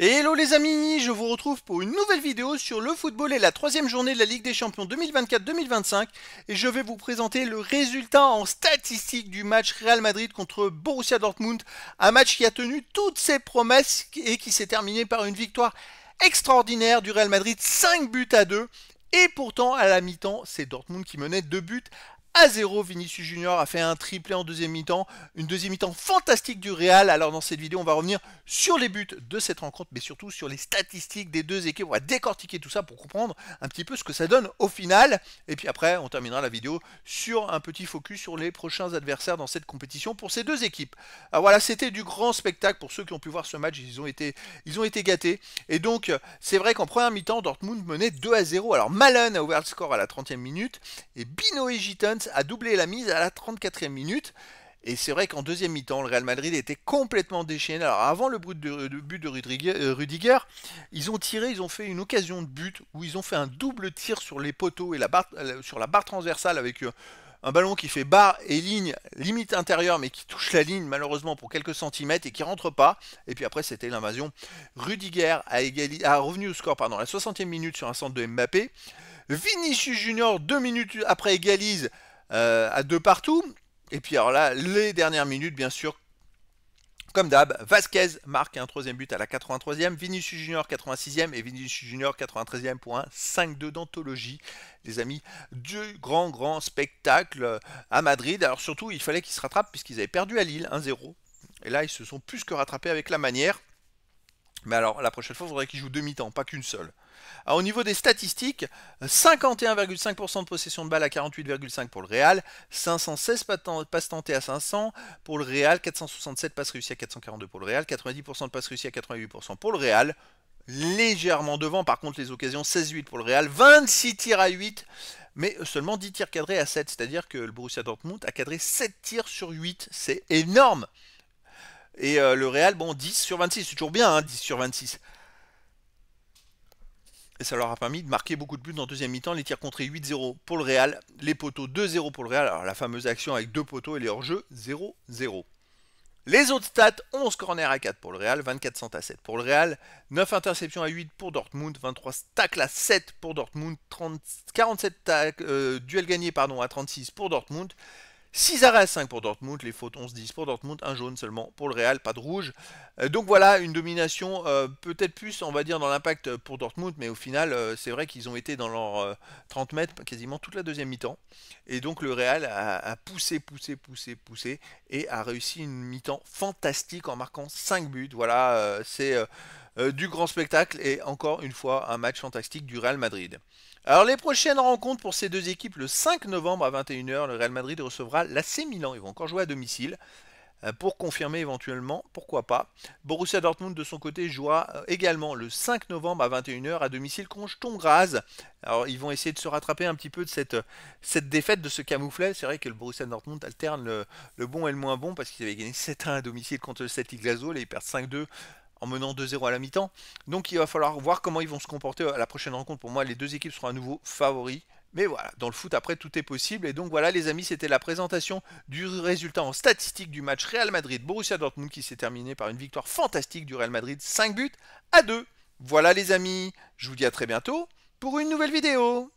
hello les amis, je vous retrouve pour une nouvelle vidéo sur le football et la troisième journée de la Ligue des Champions 2024-2025 et je vais vous présenter le résultat en statistiques du match Real Madrid contre Borussia Dortmund, un match qui a tenu toutes ses promesses et qui s'est terminé par une victoire extraordinaire du Real Madrid, 5 buts à 2 et pourtant à la mi-temps c'est Dortmund qui menait 2 buts à 0. Vinicius Junior a fait un triplé en deuxième mi-temps, une deuxième mi-temps fantastique du Real. Alors dans cette vidéo, on va revenir sur les buts de cette rencontre, mais surtout sur les statistiques des deux équipes. On va décortiquer tout ça pour comprendre un petit peu ce que ça donne au final. Et puis après, on terminera la vidéo sur un petit focus sur les prochains adversaires dans cette compétition pour ces deux équipes. Alors voilà, c'était du grand spectacle pour ceux qui ont pu voir ce match. Ils ont été, ils ont été gâtés. Et donc, c'est vrai qu'en première mi-temps, Dortmund menait 2 à 0. Alors Malen a ouvert le score à la 30e minute et Bino et a doublé la mise à la 34e minute. Et c'est vrai qu'en deuxième mi-temps, le Real Madrid était complètement déchaîné. Alors avant le but de, euh, Rudiger, ils ont tiré, ils ont fait une occasion de but où ils ont fait un double tir sur les poteaux et la barre, euh, sur la barre transversale avec euh, un ballon qui fait barre et ligne, limite intérieure, mais qui touche la ligne malheureusement pour quelques centimètres et qui rentre pas. Et puis après, c'était l'invasion. Rudiger a, a, revenu au score pardon, la 60e minute sur un centre de Mbappé. Vinicius Junior, deux minutes après, égalise euh, à deux partout. Et puis alors là, les dernières minutes, bien sûr, comme d'hab, Vasquez marque un troisième but à la 83e, Vinicius Junior 86e et Vinicius Junior 93e pour un 5-2 d'anthologie, les amis, du grand grand spectacle à Madrid. Alors surtout, il fallait qu'ils se rattrapent puisqu'ils avaient perdu à Lille 1-0. Et là, ils se sont plus que rattrapés avec la manière. Mais alors, la prochaine fois, il faudrait qu'il joue demi temps pas qu'une seule. au niveau des statistiques, 51,5% de possession de balle à 48,5 pour le Real, 516 passes tentées à 500 pour le Real, 467 passes réussies à 442 pour le Real, 90% de passes réussies à 88% pour le Real. Légèrement devant, par contre, les occasions 16-8 pour le Real, 26 tirs à 8, mais seulement 10 tirs cadrés à 7, c'est-à-dire que le Borussia Dortmund a cadré 7 tirs sur 8, c'est énorme! Et euh, le Real, bon, 10 sur 26, c'est toujours bien, 10 hein, sur 26. Et ça leur a permis de marquer beaucoup de buts le deuxième mi-temps. Les tirs contrés 8-0 pour le Real, les poteaux 2-0 pour le Real. Alors la fameuse action avec deux poteaux et les hors jeu 0-0. Les autres stats, 11 corners à 4 pour le Real, 24 cent à 7 pour le Real, 9 interceptions à 8 pour Dortmund, 23 tacles à 7 pour Dortmund, 47 tacles, euh, duels gagnés pardon, à 36 pour Dortmund, 6 arrêts à 5 pour Dortmund, les fautes 11-10 pour Dortmund, un jaune seulement pour le Real, pas de rouge. Euh, donc voilà, une domination euh, peut-être plus, on va dire, dans l'impact pour Dortmund, mais au final, euh, c'est vrai qu'ils ont été dans leurs 30 mètres quasiment toute la deuxième mi-temps. Et donc le Real a, a, poussé, poussé, poussé, poussé, et a réussi une mi-temps fantastique en marquant 5 buts. Voilà, c'est euh, du grand spectacle et encore une fois un match fantastique du Real Madrid. Alors les prochaines rencontres pour ces deux équipes, le 5 novembre à 21h, le Real Madrid recevra l'AC Milan, ils vont encore jouer à domicile euh, pour confirmer éventuellement, pourquoi pas. Borussia Dortmund de son côté jouera euh, également le 5 novembre à 21h à domicile contre Tongraz. Alors ils vont essayer de se rattraper un petit peu de cette, cette défaite, de ce camouflet. C'est vrai que le Borussia Dortmund alterne le, bon et le moins bon parce qu'ils avaient gagné 7-1 à domicile contre le Celtic Glasgow, et ils perdent 5-2 en menant 2-0 à la mi-temps. Donc il va falloir voir comment ils vont se comporter à la prochaine rencontre. Pour moi, les deux équipes seront à nouveau favoris. Mais voilà, dans le foot, après, tout est possible. Et donc voilà, les amis, c'était la présentation du résultat en statistique du match Real Madrid-Borussia Dortmund qui s'est terminé par une victoire fantastique du Real Madrid, 5 buts à 2. Voilà les amis, je vous dis à très bientôt pour une nouvelle vidéo.